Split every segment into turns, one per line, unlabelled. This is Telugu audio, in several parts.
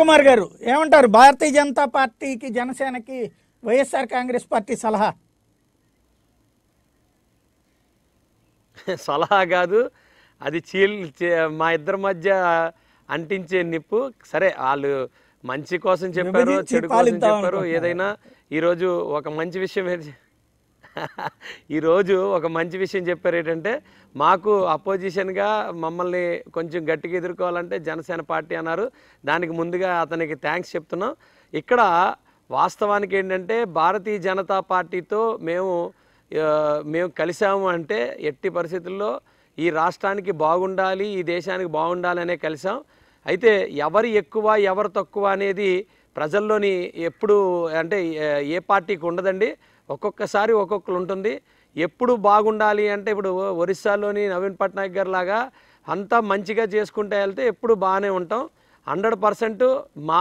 కుమార్ గారు ఏమంటారు భారతీయ జనతా పార్టీకి జనసేనకి వైఎస్ఆర్ కాంగ్రెస్ పార్టీ సలహా
సలహా కాదు అది చీల్ మా ఇద్దరి మధ్య అంటించే నిప్పు సరే వాళ్ళు మంచి కోసం చెప్పారు చెడు కోసం చెప్పారు ఏదైనా ఈరోజు ఒక మంచి విషయం ఈరోజు ఒక మంచి విషయం చెప్పారు ఏంటంటే మాకు అపోజిషన్గా మమ్మల్ని కొంచెం గట్టిగా ఎదుర్కోవాలంటే జనసేన పార్టీ అన్నారు దానికి ముందుగా అతనికి థ్యాంక్స్ చెప్తున్నాం ఇక్కడ వాస్తవానికి ఏంటంటే భారతీయ జనతా పార్టీతో మేము మేము కలిసాము అంటే ఎట్టి పరిస్థితుల్లో ఈ రాష్ట్రానికి బాగుండాలి ఈ దేశానికి బాగుండాలనే కలిసాం అయితే ఎవరు ఎక్కువ ఎవరు తక్కువ అనేది ప్రజల్లోని ఎప్పుడు అంటే ఏ పార్టీకి ఉండదండి ఒక్కొక్కసారి ఒక్కొక్కరు ఉంటుంది ఎప్పుడు బాగుండాలి అంటే ఇప్పుడు ఒరిస్సాలోని నవీన్ పట్నాయక్ గారి లాగా అంతా మంచిగా చేసుకుంటే వెళ్తే ఎప్పుడు బాగానే ఉంటాం హండ్రెడ్ పర్సెంట్ మా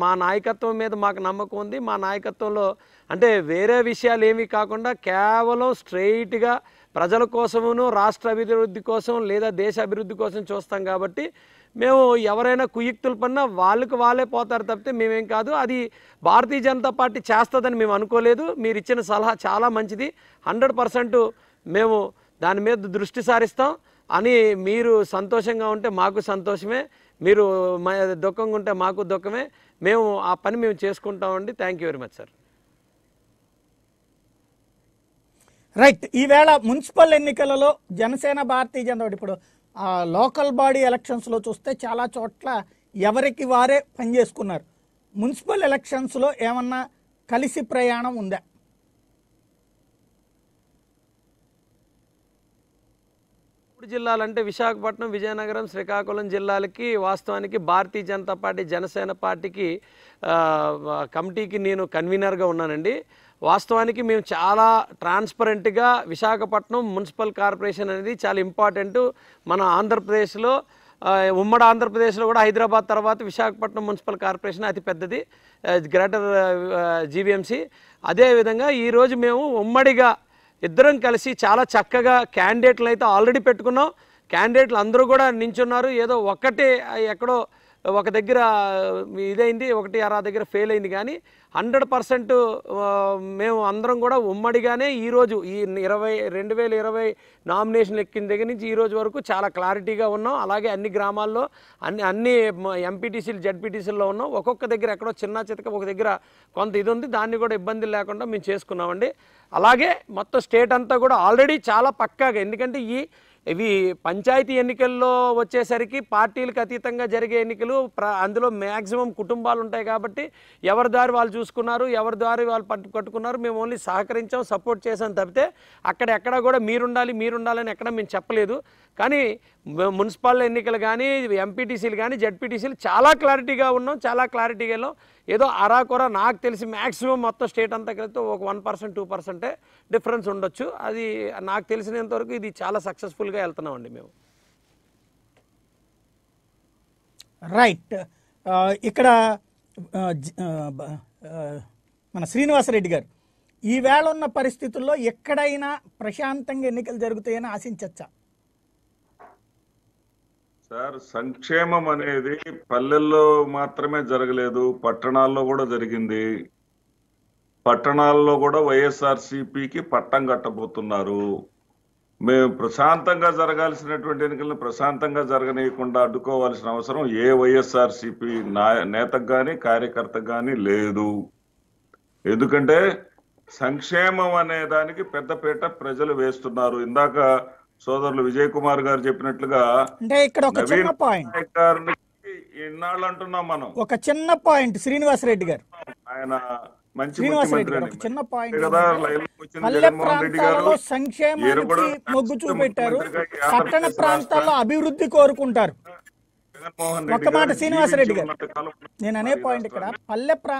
మా నాయకత్వం మీద మాకు నమ్మకం ఉంది మా నాయకత్వంలో అంటే వేరే విషయాలు ఏమీ కాకుండా కేవలం స్ట్రైట్గా ప్రజల కోసమును రాష్ట్ర అభివృద్ధి కోసం లేదా దేశ అభివృద్ధి కోసం చూస్తాం కాబట్టి మేము ఎవరైనా కుయుక్తులు పన్నా వాళ్ళకు వాళ్ళే పోతారు తప్పితే మేమేం కాదు అది భారతీయ జనతా పార్టీ చేస్తుందని మేము అనుకోలేదు మీరు ఇచ్చిన సలహా చాలా మంచిది హండ్రెడ్ మేము దాని మీద దృష్టి సారిస్తాం అని మీరు సంతోషంగా ఉంటే మాకు సంతోషమే మీరు దుఃఖంగా ఉంటే మాకు దుఃఖమే మేము ఆ పని మేము చేసుకుంటామండి thank you very much sir
right ఈవేళ మున్సిపల్ ఎన్నికలలో జనసేన భారతీయ జనతా ఇప్పుడు లోకల్ బాడీ ఎలక్షన్స్లో చూస్తే చాలా చోట్ల ఎవరికి వారే పనిచేసుకున్నారు మున్సిపల్ ఎలక్షన్స్లో ఏమన్నా కలిసి ప్రయాణం ఉందా
జిల్లాలు జిల్లాలంటే విశాఖపట్నం విజయనగరం శ్రీకాకుళం జిల్లాలకి వాస్తవానికి భారతీయ జనతా పార్టీ జనసేన పార్టీకి కమిటీకి నేను కన్వీనర్గా ఉన్నానండి వాస్తవానికి మేము చాలా ట్రాన్స్పరెంట్గా విశాఖపట్నం మున్సిపల్ కార్పొరేషన్ అనేది చాలా ఇంపార్టెంట్ మన ఆంధ్రప్రదేశ్లో ఉమ్మడి ఆంధ్రప్రదేశ్లో కూడా హైదరాబాద్ తర్వాత విశాఖపట్నం మున్సిపల్ కార్పొరేషన్ అతిపెద్దది గ్రేటర్ జీవీఎంసీ అదేవిధంగా ఈరోజు మేము ఉమ్మడిగా ఇద్దరం కలిసి చాలా చక్కగా క్యాండిడేట్లు అయితే ఆల్రెడీ పెట్టుకున్నాం క్యాండిడేట్లు అందరూ కూడా నించున్నారు ఏదో ఒక్కటే ఎక్కడో ఒక దగ్గర ఇదైంది ఒకటి అరా దగ్గర ఫెయిల్ అయింది కానీ హండ్రెడ్ పర్సెంట్ మేము అందరం కూడా ఉమ్మడిగానే ఈరోజు ఈ ఇరవై రెండు వేల ఇరవై నామినేషన్ ఎక్కిన దగ్గర నుంచి ఈరోజు వరకు చాలా క్లారిటీగా ఉన్నాం అలాగే అన్ని గ్రామాల్లో అన్ని అన్ని ఎంపీటీసీలు జడ్పీటీసీల్లో ఉన్నాం ఒక్కొక్క దగ్గర ఎక్కడో చిన్న చితక ఒక దగ్గర కొంత ఇది ఉంది దాన్ని కూడా ఇబ్బంది లేకుండా మేము చేసుకున్నామండి అలాగే మొత్తం స్టేట్ అంతా కూడా ఆల్రెడీ చాలా పక్కాగా ఎందుకంటే ఈ ఇవి పంచాయతీ ఎన్నికల్లో వచ్చేసరికి పార్టీలకు అతీతంగా జరిగే ఎన్నికలు అందులో మ్యాక్సిమం కుటుంబాలు ఉంటాయి కాబట్టి ఎవరి దారి వాళ్ళు చూసుకున్నారు ఎవరి దారి వాళ్ళు పట్టు కట్టుకున్నారు మేము ఓన్లీ సహకరించాం సపోర్ట్ చేసాం తప్పితే అక్కడ ఎక్కడ కూడా మీరుండాలి మీరుండాలని ఎక్కడ మేము చెప్పలేదు కానీ మున్సిపల్ ఎన్నికలు కానీ ఎంపీటీసీలు కానీ జడ్పీటీసీలు చాలా క్లారిటీగా ఉన్నాం చాలా క్లారిటీగా ఏదో అరాకొర నాకు తెలిసి మ్యాక్సిమం మొత్తం స్టేట్ అంతా కలిపితే ఒక వన్ పర్సెంట్ టూ పర్సెంటే డిఫరెన్స్ ఉండొచ్చు అది నాకు తెలిసినంతవరకు ఇది చాలా సక్సెస్ఫుల్గా వెళ్తున్నామండి మేము
రైట్ ఇక్కడ మన శ్రీనివాసరెడ్డి గారు ఈవేళ ఉన్న పరిస్థితుల్లో ఎక్కడైనా ప్రశాంతంగా ఎన్నికలు జరుగుతాయని ఆశించచ్చా
సార్ సంక్షేమం అనేది పల్లెల్లో మాత్రమే జరగలేదు పట్టణాల్లో కూడా జరిగింది పట్టణాల్లో కూడా వైఎస్ఆర్సిపికి పట్టం కట్టబోతున్నారు మేము ప్రశాంతంగా జరగాల్సినటువంటి ఎన్నికలను ప్రశాంతంగా జరగనీయకుండా అడ్డుకోవాల్సిన అవసరం ఏ వైఎస్ఆర్సిపి నేతకు కానీ కార్యకర్త కానీ లేదు ఎందుకంటే సంక్షేమం అనే దానికి పెద్దపేట ప్రజలు వేస్తున్నారు ఇందాక సోదరులు విజయ్ కుమార్ గారు చెప్పినట్లుగా
అంటే ఇక్కడ ఒక చిన్న పాయింట్
ఇన్నాళ్ళు అంటున్నాం మనం
ఒక చిన్న పాయింట్ శ్రీనివాస్ రెడ్డి గారు
ఆయన చిన్న పాయింట్ సంక్షేమానికి
చూపెట్టారు పట్టణ ప్రాంతాల్లో అభివృద్ధి కోరుకుంటారు ఒక్క మాట శ్రీనివాస్ రెడ్డి గారు నేను అనే పాయింట్ ఇక్కడ పల్లె ప్రా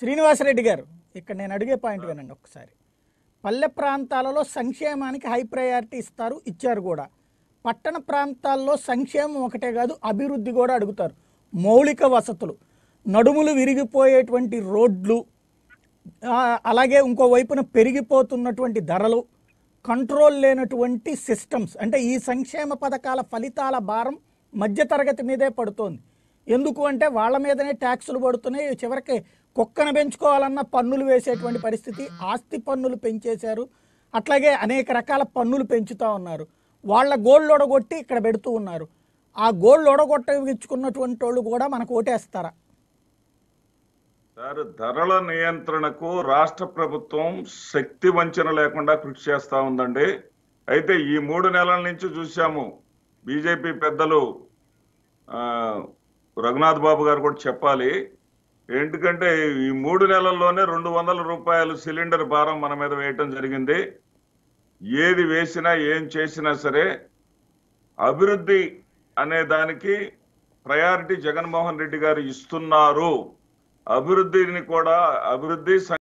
శ్రీనివాస్ రెడ్డి గారు ఇక్కడ నేను అడిగే పాయింట్ వినండి ఒకసారి పల్లె ప్రాంతాలలో సంక్షేమానికి హై ప్రయారిటీ ఇస్తారు ఇచ్చారు కూడా పట్టణ ప్రాంతాల్లో సంక్షేమం ఒకటే కాదు అభివృద్ధి కూడా అడుగుతారు మౌలిక వసతులు నడుములు విరిగిపోయేటువంటి రోడ్లు అలాగే ఇంకోవైపున పెరిగిపోతున్నటువంటి ధరలు కంట్రోల్ లేనటువంటి సిస్టమ్స్ అంటే ఈ సంక్షేమ పథకాల ఫలితాల భారం మధ్యతరగతి మీదే పడుతోంది ఎందుకు అంటే వాళ్ళ మీదనే ట్యాక్సులు పడుతున్నాయి చివరికి కుక్కను పెంచుకోవాలన్న పన్నులు వేసేటువంటి పరిస్థితి ఆస్తి పన్నులు పెంచేశారు అట్లాగే అనేక రకాల పన్నులు పెంచుతూ ఉన్నారు వాళ్ళ గోల్డ్ ఒడగొట్టి ఇక్కడ పెడుతూ ఉన్నారు ఆ గోల్డ్ ఒడగొట్టించుకున్నటువంటి వాళ్ళు కూడా మనకు ఓటేస్తారా
సార్ ధరల నియంత్రణకు రాష్ట్ర ప్రభుత్వం శక్తి వంచన లేకుండా కృషి చేస్తూ ఉందండి అయితే ఈ మూడు నెలల నుంచి చూసాము బీజేపీ పెద్దలు రఘునాథ్ బాబు గారు కూడా చెప్పాలి ఎందుకంటే ఈ మూడు నెలల్లోనే రెండు వందల రూపాయలు సిలిండర్ భారం మన మీద వేయటం జరిగింది ఏది వేసినా ఏం చేసినా సరే అభివృద్ధి అనే దానికి ప్రయారిటీ జగన్మోహన్ రెడ్డి గారు ఇస్తున్నారు అభివృద్ధిని కూడా అభివృద్ధి